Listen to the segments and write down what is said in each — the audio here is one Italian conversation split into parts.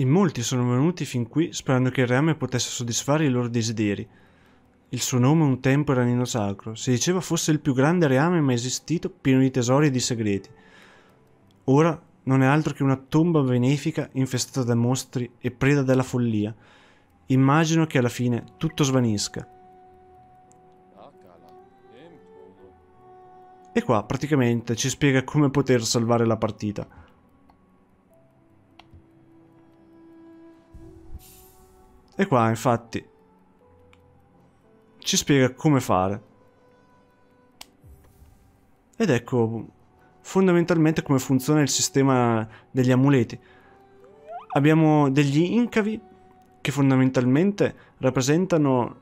In molti sono venuti fin qui sperando che il reame potesse soddisfare i loro desideri. Il suo nome un tempo era Nino Sacro, si diceva fosse il più grande reame mai esistito, pieno di tesori e di segreti. Ora non è altro che una tomba benefica infestata da mostri e preda della follia. Immagino che alla fine tutto svanisca. E qua praticamente ci spiega come poter salvare la partita. E qua infatti ci spiega come fare. Ed ecco fondamentalmente come funziona il sistema degli amuleti. Abbiamo degli incavi che fondamentalmente rappresentano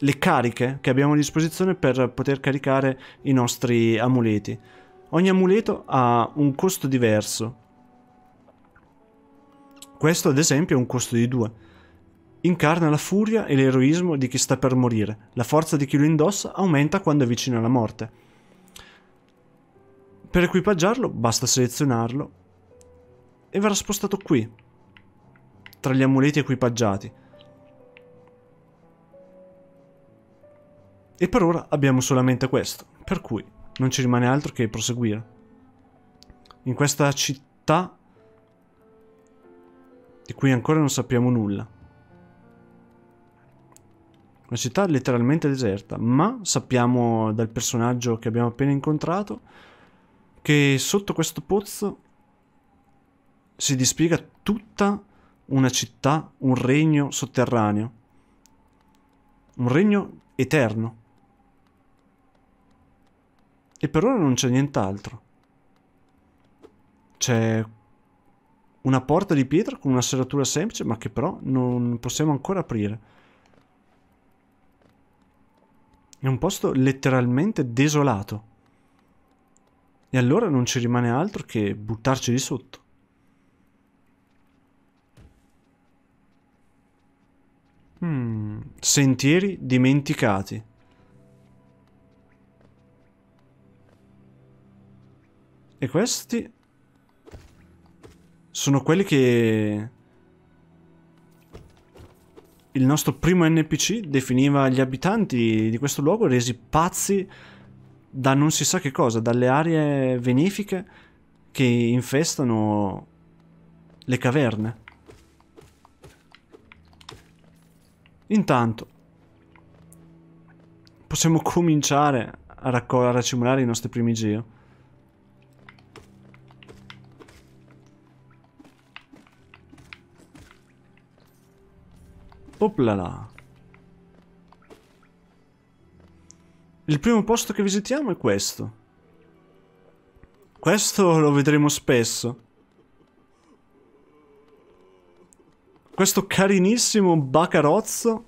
le cariche che abbiamo a disposizione per poter caricare i nostri amuleti. Ogni amuleto ha un costo diverso. Questo ad esempio è un costo di 2. Incarna la furia e l'eroismo di chi sta per morire. La forza di chi lo indossa aumenta quando è vicino alla morte. Per equipaggiarlo basta selezionarlo e verrà spostato qui, tra gli amuleti equipaggiati. E per ora abbiamo solamente questo, per cui non ci rimane altro che proseguire. In questa città di cui ancora non sappiamo nulla. Una città letteralmente deserta, ma sappiamo dal personaggio che abbiamo appena incontrato che sotto questo pozzo si dispiega tutta una città, un regno sotterraneo, un regno eterno. E per ora non c'è nient'altro. C'è una porta di pietra con una serratura semplice, ma che però non possiamo ancora aprire. È un posto letteralmente desolato. E allora non ci rimane altro che buttarci di sotto. Hmm. Sentieri dimenticati. E questi sono quelli che il nostro primo NPC definiva gli abitanti di questo luogo resi pazzi da non si sa che cosa, dalle aree venifiche che infestano le caverne. Intanto possiamo cominciare a, a simulare i nostri primi geo. Oplala. Il primo posto che visitiamo è questo. Questo lo vedremo spesso. Questo carinissimo Bacarozzo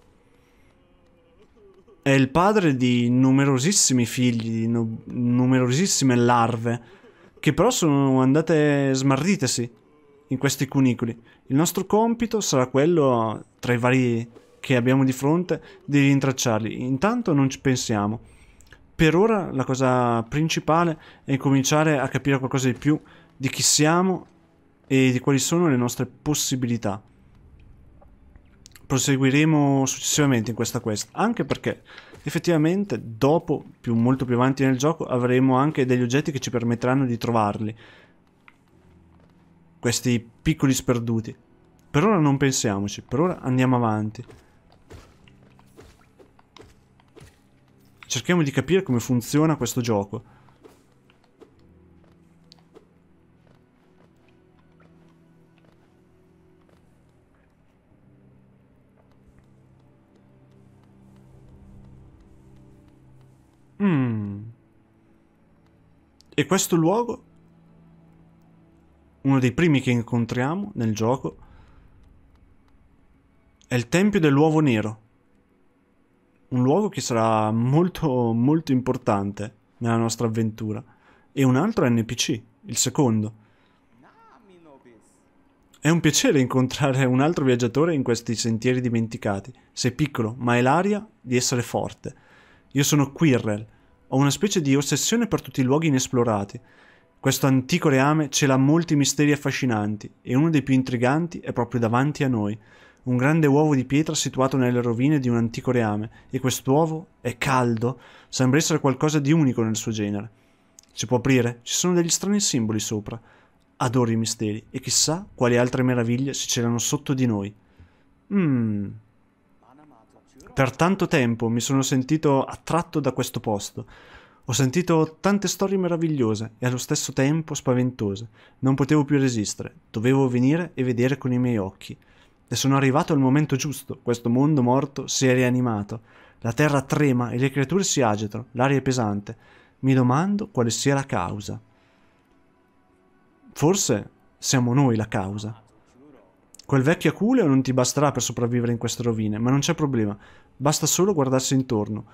è il padre di numerosissimi figli, di no numerosissime larve, che però sono andate smarritesi in questi cunicoli. Il nostro compito sarà quello, tra i vari che abbiamo di fronte, di rintracciarli. Intanto non ci pensiamo. Per ora la cosa principale è cominciare a capire qualcosa di più di chi siamo e di quali sono le nostre possibilità. Proseguiremo successivamente in questa quest, anche perché effettivamente dopo, più, molto più avanti nel gioco, avremo anche degli oggetti che ci permetteranno di trovarli questi piccoli sperduti. Per ora non pensiamoci, per ora andiamo avanti. Cerchiamo di capire come funziona questo gioco. Mm. E questo luogo uno dei primi che incontriamo nel gioco, è il Tempio dell'Uovo Nero. Un luogo che sarà molto, molto importante nella nostra avventura. E un altro NPC, il secondo. È un piacere incontrare un altro viaggiatore in questi sentieri dimenticati. Sei piccolo, ma hai l'aria di essere forte. Io sono Quirrell. Ho una specie di ossessione per tutti i luoghi inesplorati questo antico reame cela molti misteri affascinanti e uno dei più intriganti è proprio davanti a noi. Un grande uovo di pietra situato nelle rovine di un antico reame e quest'uovo è caldo, sembra essere qualcosa di unico nel suo genere. Si può aprire, ci sono degli strani simboli sopra. Adoro i misteri e chissà quali altre meraviglie si celano sotto di noi. Mmm. Per tanto tempo mi sono sentito attratto da questo posto. Ho sentito tante storie meravigliose e allo stesso tempo spaventose. Non potevo più resistere, dovevo venire e vedere con i miei occhi. E sono arrivato al momento giusto, questo mondo morto si è rianimato. La terra trema e le creature si agitano, l'aria è pesante. Mi domando quale sia la causa. Forse siamo noi la causa. Quel vecchio aculeo non ti basterà per sopravvivere in queste rovine, ma non c'è problema. Basta solo guardarsi intorno.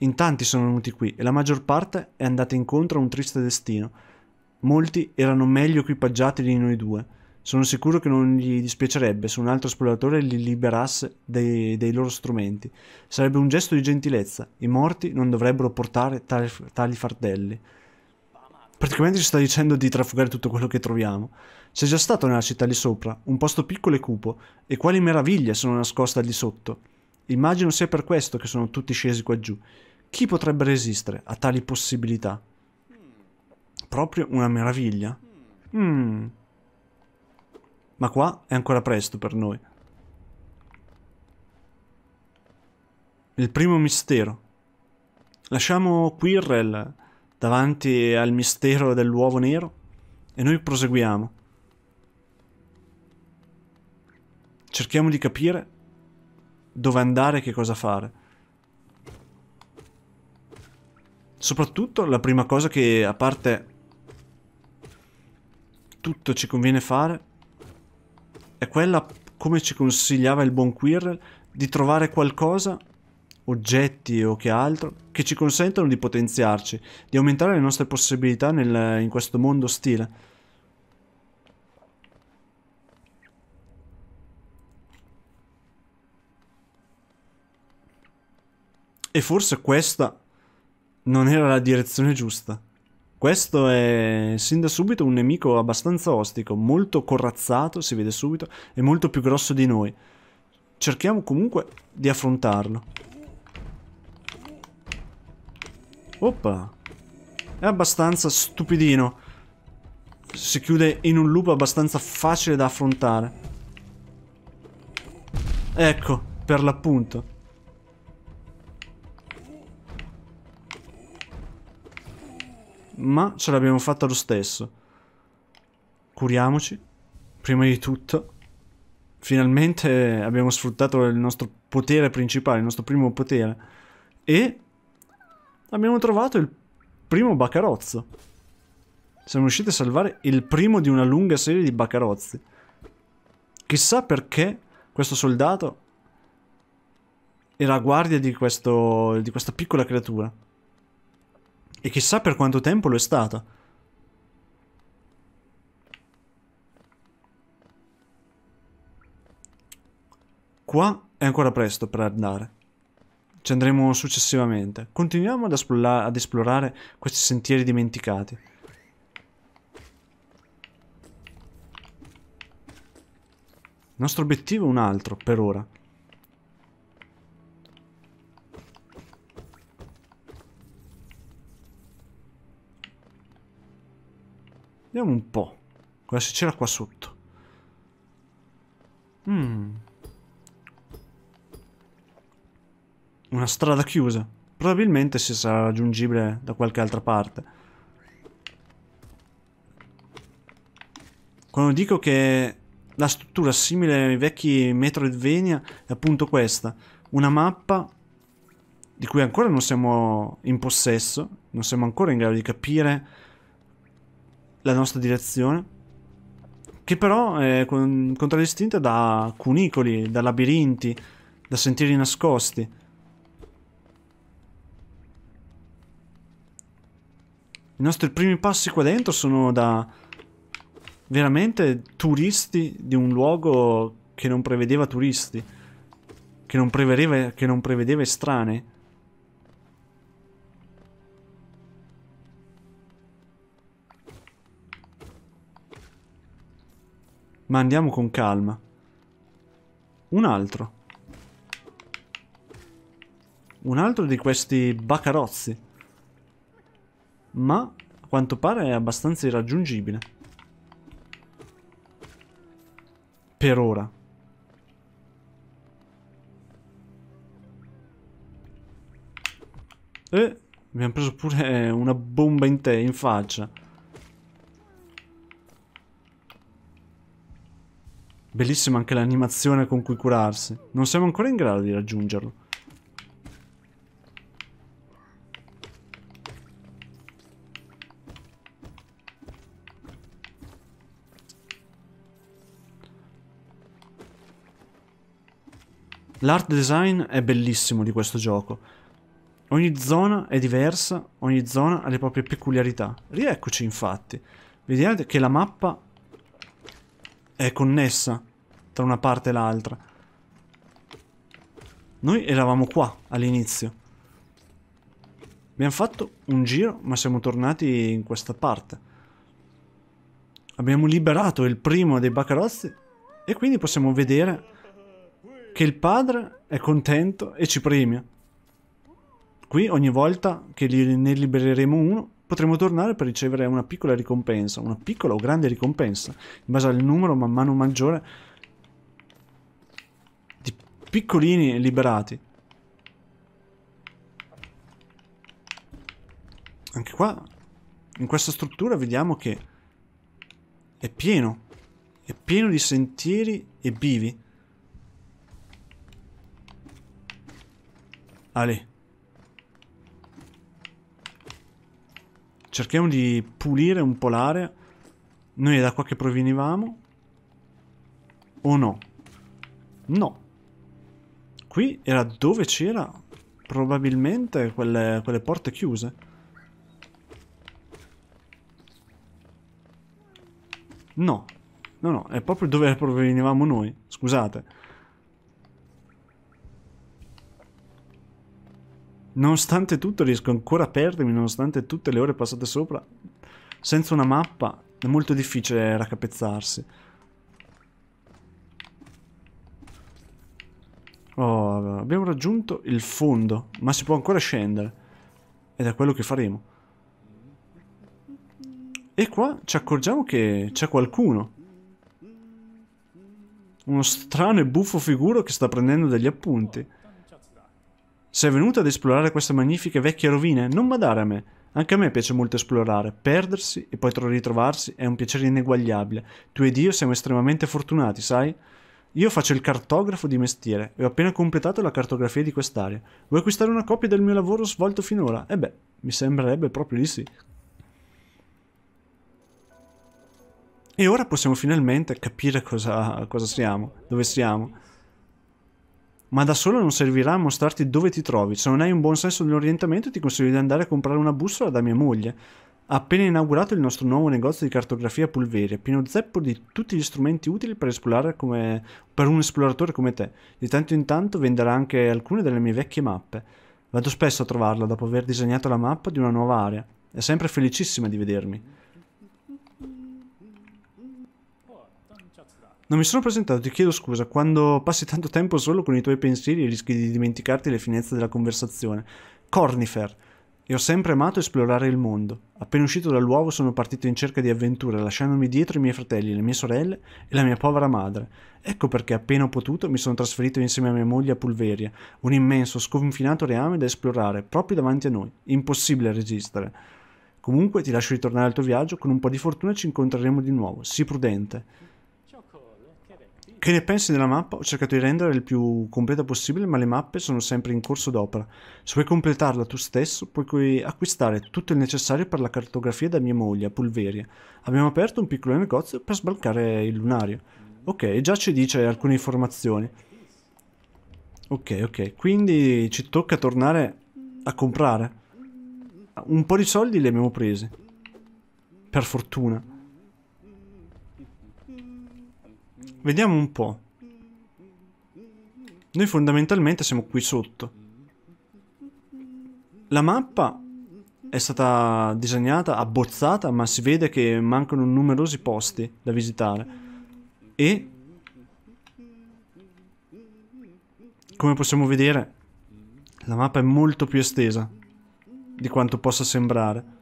In tanti sono venuti qui e la maggior parte è andata incontro a un triste destino. Molti erano meglio equipaggiati di noi due. Sono sicuro che non gli dispiacerebbe se un altro esploratore li liberasse dei, dei loro strumenti. Sarebbe un gesto di gentilezza. I morti non dovrebbero portare tali, tali fardelli. Praticamente ci sta dicendo di trafugare tutto quello che troviamo. C'è già stato nella città lì sopra, un posto piccolo e cupo, e quali meraviglie sono nascoste lì sotto. Immagino sia per questo che sono tutti scesi qua giù. Chi potrebbe resistere a tali possibilità? Proprio una meraviglia. Mm. Ma qua è ancora presto per noi. Il primo mistero. Lasciamo Quirrell davanti al mistero dell'uovo nero e noi proseguiamo. Cerchiamo di capire dove andare e che cosa fare. Soprattutto la prima cosa che a parte tutto ci conviene fare è quella, come ci consigliava il buon Quirrell, di trovare qualcosa, oggetti o che altro, che ci consentano di potenziarci, di aumentare le nostre possibilità nel, in questo mondo stile. E forse questa non era la direzione giusta. Questo è sin da subito un nemico abbastanza ostico, molto corazzato, si vede subito, e molto più grosso di noi. Cerchiamo comunque di affrontarlo. Oppa! È abbastanza stupidino. Si chiude in un loop abbastanza facile da affrontare. Ecco, per l'appunto. ma ce l'abbiamo fatta lo stesso. Curiamoci, prima di tutto. Finalmente abbiamo sfruttato il nostro potere principale, il nostro primo potere. E abbiamo trovato il primo Baccarozzo. Siamo riusciti a salvare il primo di una lunga serie di Baccarozzi. Chissà perché questo soldato era guardia di, questo, di questa piccola creatura. E chissà per quanto tempo lo è stata. Qua è ancora presto per andare. Ci andremo successivamente. Continuiamo ad, ad esplorare questi sentieri dimenticati. Il nostro obiettivo è un altro, per ora. Vediamo un po'. Cosa c'era qua sotto. Mm. Una strada chiusa. Probabilmente si sarà raggiungibile da qualche altra parte. Quando dico che la struttura simile ai vecchi Metroidvania è appunto questa. Una mappa di cui ancora non siamo in possesso, non siamo ancora in grado di capire la nostra direzione che però è eh, contraddistinta da cunicoli, da labirinti, da sentieri nascosti. I nostri primi passi qua dentro sono da veramente turisti di un luogo che non prevedeva turisti, che non prevedeva, che non prevedeva estranei. Ma andiamo con calma. Un altro. Un altro di questi bacarozzi. Ma a quanto pare è abbastanza irraggiungibile. Per ora. E abbiamo preso pure eh, una bomba in te, in faccia. Bellissima anche l'animazione con cui curarsi. Non siamo ancora in grado di raggiungerlo. L'art design è bellissimo di questo gioco. Ogni zona è diversa, ogni zona ha le proprie peculiarità. Rieccoci infatti. Vediate che la mappa è connessa tra una parte e l'altra. Noi eravamo qua all'inizio. Abbiamo fatto un giro, ma siamo tornati in questa parte. Abbiamo liberato il primo dei Baccarozzi e quindi possiamo vedere che il padre è contento e ci premia. Qui ogni volta che ne libereremo uno potremo tornare per ricevere una piccola ricompensa, una piccola o grande ricompensa, in base al numero man mano maggiore piccolini liberati. Anche qua, in questa struttura, vediamo che è pieno. È pieno di sentieri e bivi. Ale. Cerchiamo di pulire un po' l'area. Noi è da qua che provenivamo. O no? No. Qui era dove c'era probabilmente quelle, quelle porte chiuse. No, no, no, è proprio dove provenivamo noi, scusate. Nonostante tutto riesco ancora a perdermi, nonostante tutte le ore passate sopra, senza una mappa è molto difficile raccapezzarsi. Oh, abbiamo raggiunto il fondo, ma si può ancora scendere. Ed è quello che faremo. E qua ci accorgiamo che c'è qualcuno. Uno strano e buffo figuro che sta prendendo degli appunti. Sei venuto ad esplorare queste magnifiche vecchie rovine? Non badare a me. Anche a me piace molto esplorare, perdersi e poi ritrovarsi è un piacere ineguagliabile. Tu ed io siamo estremamente fortunati, sai? Io faccio il cartografo di mestiere e ho appena completato la cartografia di quest'area. Vuoi acquistare una copia del mio lavoro svolto finora? E eh beh, mi sembrerebbe proprio di sì. E ora possiamo finalmente capire cosa, cosa siamo, dove siamo. Ma da solo non servirà a mostrarti dove ti trovi. Se non hai un buon senso dell'orientamento ti consiglio di andare a comprare una bussola da mia moglie appena inaugurato il nostro nuovo negozio di cartografia pulvere, pieno zeppo di tutti gli strumenti utili per, come, per un esploratore come te. Di tanto in tanto venderà anche alcune delle mie vecchie mappe. Vado spesso a trovarla dopo aver disegnato la mappa di una nuova area. È sempre felicissima di vedermi. Non mi sono presentato, ti chiedo scusa, quando passi tanto tempo solo con i tuoi pensieri rischi di dimenticarti le finezze della conversazione. Cornifer, e ho sempre amato esplorare il mondo. Appena uscito dall'uovo sono partito in cerca di avventure, lasciandomi dietro i miei fratelli, le mie sorelle e la mia povera madre. Ecco perché appena ho potuto mi sono trasferito insieme a mia moglie a Pulveria, un immenso, sconfinato reame da esplorare proprio davanti a noi, impossibile resistere. Comunque ti lascio ritornare al tuo viaggio, con un po' di fortuna ci incontreremo di nuovo, sii prudente. Che ne pensi della mappa? Ho cercato di renderla il più completa possibile, ma le mappe sono sempre in corso d'opera. Se vuoi completarla tu stesso, puoi acquistare tutto il necessario per la cartografia da mia moglie, a Pulveria. Abbiamo aperto un piccolo negozio per sbalcare il lunario. Ok, già ci dice alcune informazioni. Ok, ok, quindi ci tocca tornare a comprare. Un po' di soldi li abbiamo presi. Per fortuna. Vediamo un po'. Noi fondamentalmente siamo qui sotto. La mappa è stata disegnata, abbozzata, ma si vede che mancano numerosi posti da visitare. E come possiamo vedere, la mappa è molto più estesa di quanto possa sembrare.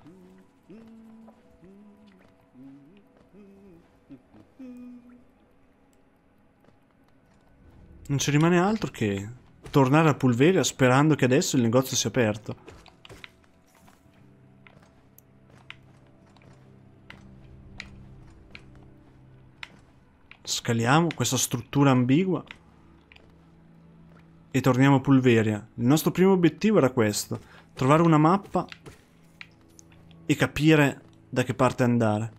Non ci rimane altro che tornare a Pulveria sperando che adesso il negozio sia aperto. Scaliamo questa struttura ambigua e torniamo a Pulveria. Il nostro primo obiettivo era questo, trovare una mappa e capire da che parte andare.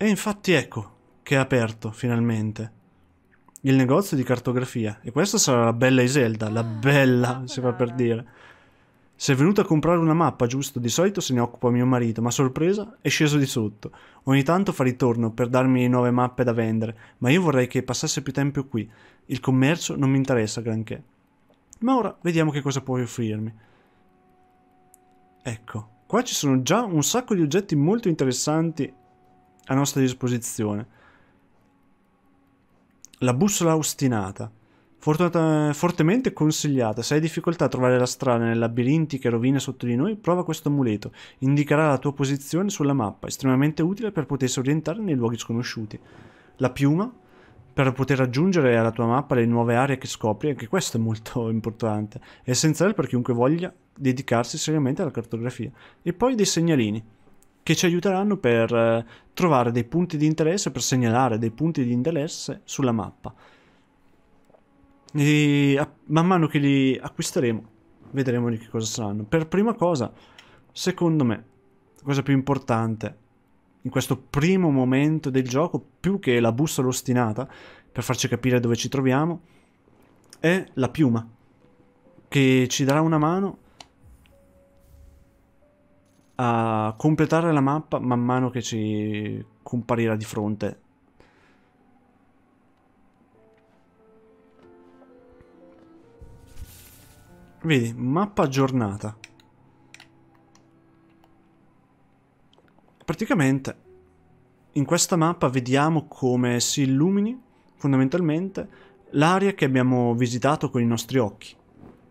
E infatti ecco che è aperto finalmente il negozio di cartografia. E questa sarà la bella Iselda, la ah, bella, si fa per dire. Sei venuta a comprare una mappa, giusto? Di solito se ne occupa mio marito, ma sorpresa è sceso di sotto. Ogni tanto fa ritorno per darmi nuove mappe da vendere, ma io vorrei che passasse più tempo qui. Il commercio non mi interessa granché. Ma ora vediamo che cosa puoi offrirmi. Ecco, qua ci sono già un sacco di oggetti molto interessanti a nostra disposizione. La bussola ostinata, fortemente consigliata, se hai difficoltà a trovare la strada nel labirinti che rovina sotto di noi, prova questo amuleto, indicherà la tua posizione sulla mappa, estremamente utile per potersi orientare nei luoghi sconosciuti. La piuma, per poter aggiungere alla tua mappa le nuove aree che scopri, anche questo è molto importante, è essenziale per chiunque voglia dedicarsi seriamente alla cartografia. E poi dei segnalini che ci aiuteranno per eh, trovare dei punti di interesse, per segnalare dei punti di interesse sulla mappa. E man mano che li acquisteremo, vedremo di che cosa saranno. Per prima cosa, secondo me, la cosa più importante in questo primo momento del gioco, più che la bussola ostinata, per farci capire dove ci troviamo, è la piuma, che ci darà una mano a completare la mappa man mano che ci comparirà di fronte. Vedi, mappa aggiornata. Praticamente in questa mappa vediamo come si illumini fondamentalmente l'area che abbiamo visitato con i nostri occhi,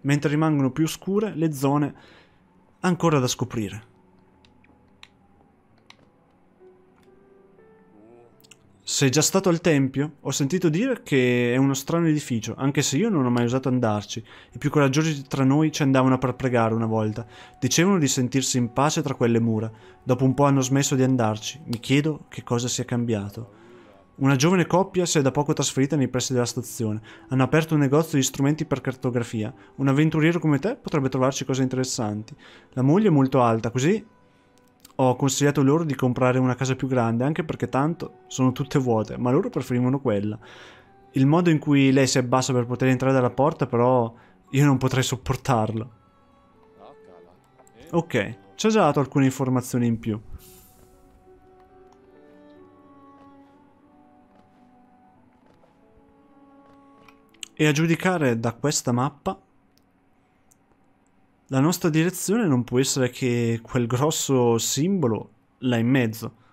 mentre rimangono più scure le zone ancora da scoprire. Sei già stato al tempio? Ho sentito dire che è uno strano edificio, anche se io non ho mai osato andarci. I più coraggiosi tra noi ci andavano per pregare una volta. Dicevano di sentirsi in pace tra quelle mura. Dopo un po' hanno smesso di andarci. Mi chiedo che cosa sia cambiato. Una giovane coppia si è da poco trasferita nei pressi della stazione. Hanno aperto un negozio di strumenti per cartografia. Un avventuriero come te potrebbe trovarci cose interessanti. La moglie è molto alta, così ho consigliato loro di comprare una casa più grande, anche perché tanto sono tutte vuote, ma loro preferivano quella. Il modo in cui lei si abbassa per poter entrare dalla porta, però, io non potrei sopportarlo. Ok, ci ha già dato alcune informazioni in più. E a giudicare da questa mappa la nostra direzione non può essere che quel grosso simbolo là in mezzo.